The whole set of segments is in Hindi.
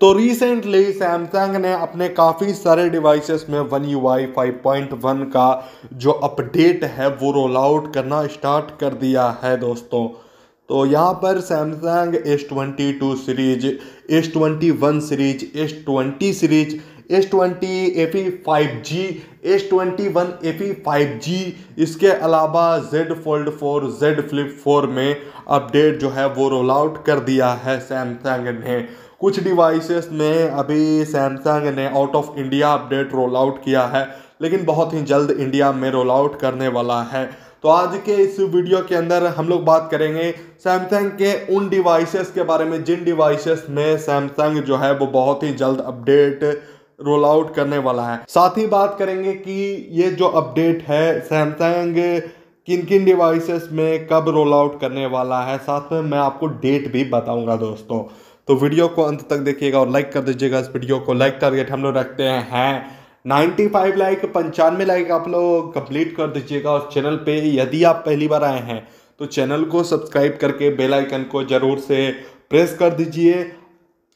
तो रिसेंटली सैमसंग ने अपने काफ़ी सारे डिवाइसेस में one U I five point one का जो अपडेट है वो रोल आउट करना स्टार्ट कर दिया है दोस्तों तो यहाँ पर Samsung S twenty two series S twenty one series S twenty series S twenty A P five G S twenty one A P five G इसके अलावा Z fold four Z flip four में अपडेट जो है वो रोल आउट कर दिया है सैमसंग ने कुछ डिवाइसेस में अभी सैमसंग ने out of India update roll out किया है लेकिन बहुत ही जल्द इंडिया में रोल आउट करने वाला है तो आज के इस वीडियो के अंदर हम लोग बात करेंगे सैमसंग के उन डिवाइसेस के बारे में जिन डिवाइसेस में सैमसंग जो है वो बहुत ही जल्द अपडेट रोल आउट करने वाला है साथ ही बात करेंगे कि ये जो अपडेट है सैमसंग किन किन डिवाइसेस में कब रोल आउट करने वाला है साथ में मैं आपको डेट भी बताऊंगा दोस्तों तो वीडियो को अंत तक देखिएगा और लाइक कर दीजिएगा इस वीडियो को लाइक टारगेट हम लोग रखते हैं हैं 95 लाइक पंचानवे लाइक आप लोग कंप्लीट कर दीजिएगा और चैनल पे यदि आप पहली बार आए हैं तो चैनल को सब्सक्राइब करके बेल आइकन को ज़रूर से प्रेस कर दीजिए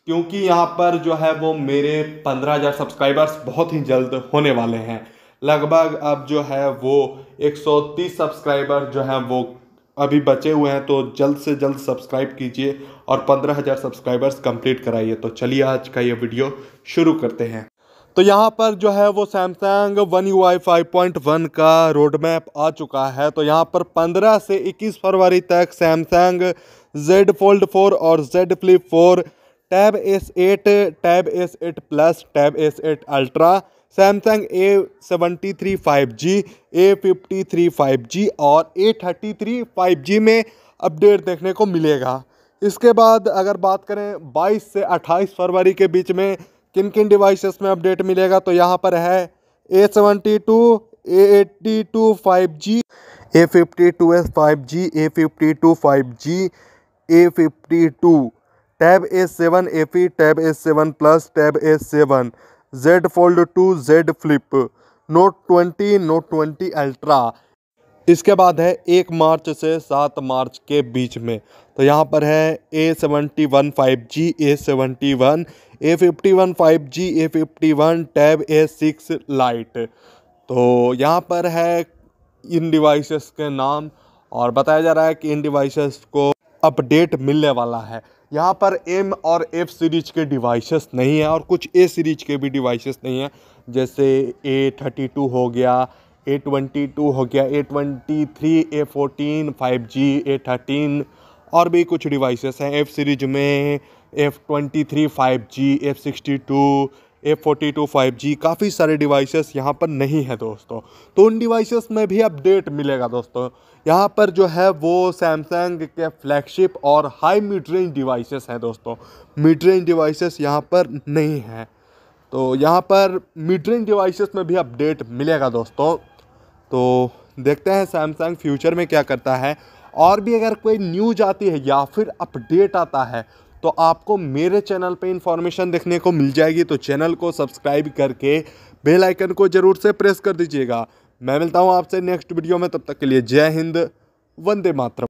क्योंकि यहाँ पर जो है वो मेरे 15000 सब्सक्राइबर्स बहुत ही जल्द होने वाले हैं लगभग अब जो है वो 130 सब्सक्राइबर जो है वो अभी बचे हुए हैं तो जल्द से जल्द सब्सक्राइब कीजिए और पंद्रह हज़ार सब्सक्राइबर्स कंप्लीट कराइए तो चलिए आज का ये वीडियो शुरू करते हैं तो यहाँ पर जो है वो Samsung one U I five point one का रोड मैप आ चुका है तो यहाँ पर पंद्रह से इक्कीस फरवरी तक सैमसंग Z फोल्ड फोर और Z flip four tab S eight tab S eight plus tab S eight ultra Samsung A seventy three five G A fifty three five G और A thirty three five G में अपडेट देखने को मिलेगा इसके बाद अगर बात करें 22 से 28 फरवरी के बीच में किन किन डिवाइसेस में अपडेट मिलेगा तो यहाँ पर है A seventy two A eighty two five G A fifty two S five G A fifty two five G A fifty two tab A seven A P tab A seven plus tab A seven Z fold two Z flip note twenty note twenty ultra इसके बाद है एक मार्च से सात मार्च के बीच में तो यहाँ पर है A seventy one five G A seventy one A fifty one five G A fifty one tab A six lite तो यहाँ पर है इन डिवाइसेस के नाम और बताया जा रहा है कि इन डिवाइसेस को अपडेट मिलने वाला है यहाँ पर एम और एफ सीरीज के डिवाइसेस नहीं हैं और कुछ ए सीरीज के भी डिवाइसेस नहीं हैं जैसे ए थर्टी टू हो गया ए ट्वेंटी टू हो गया A twenty three A fourteen five G A thirteen और भी कुछ डिवाइसेस हैं एफ़ सीरीज में F twenty three five G F sixty two A forty two five G काफ़ी सारे डिवाइसेस यहाँ पर नहीं है दोस्तों तो उन डिवाइसेस में भी अपडेट मिलेगा दोस्तों यहाँ पर जो है वो सैमसंग के फ्लैगशिप और हाई मिड रेंज डिवाइसेस हैं दोस्तों मिड रेंज डिवाइसेस यहाँ पर नहीं हैं तो यहाँ पर मिड रेंज डिवाइसेस में भी अपडेट मिलेगा दोस्तों तो देखते हैं सैमसंग फ्यूचर में क्या करता है और भी अगर कोई न्यूज आती है या फिर अपडेट आता है तो आपको मेरे चैनल पे इन्फॉर्मेशन देखने को मिल जाएगी तो चैनल को सब्सक्राइब करके बेल आइकन को ज़रूर से प्रेस कर दीजिएगा मैं मिलता हूँ आपसे नेक्स्ट वीडियो में तब तक के लिए जय हिंद वंदे मातरम